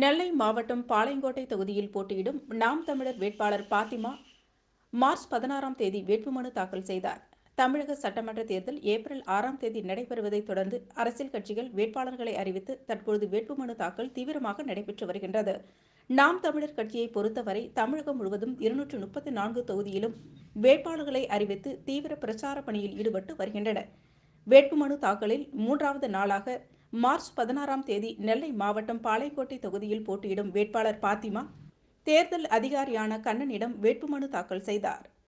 நெல்லை மாவட்டம் பாளையங்கோட்டை தொகுதியில் போட்டியிடும் நாம் தமிழர் வேட்பாளர் பாத்திமா மார்ச் பதினாறாம் தேதி வேட்புமனு தாக்கல் செய்தார் தமிழக சட்டமன்ற தேர்தல் ஏப்ரல் ஆறாம் தேதி நடைபெறுவதைத் தொடர்ந்து அரசியல் கட்சிகள் வேட்பாளர்களை அறிவித்து தற்பொழுது வேட்புமனு தாக்கல் தீவிரமாக நடைபெற்று வருகின்றது நாம் தமிழர் கட்சியை பொறுத்தவரை தமிழகம் முழுவதும் இருநூற்று முப்பத்தி நான்கு தொகுதியிலும் வேட்பாளர்களை அறிவித்து தீவிர பிரச்சார பணியில் ஈடுபட்டு வருகின்றனர் வேட்புமனு தாக்கலில் மூன்றாவது நாளாக மார்ச் பதினாறாம் தேதி நெல்லை மாவட்டம் பாளையங்கோட்டை தொகுதியில் போட்டியிடும் வேட்பாளர் பாத்திமா தேர்தல் அதிகாரியான கண்ணனிடம் வேட்புமனு தாக்கல் செய்தார்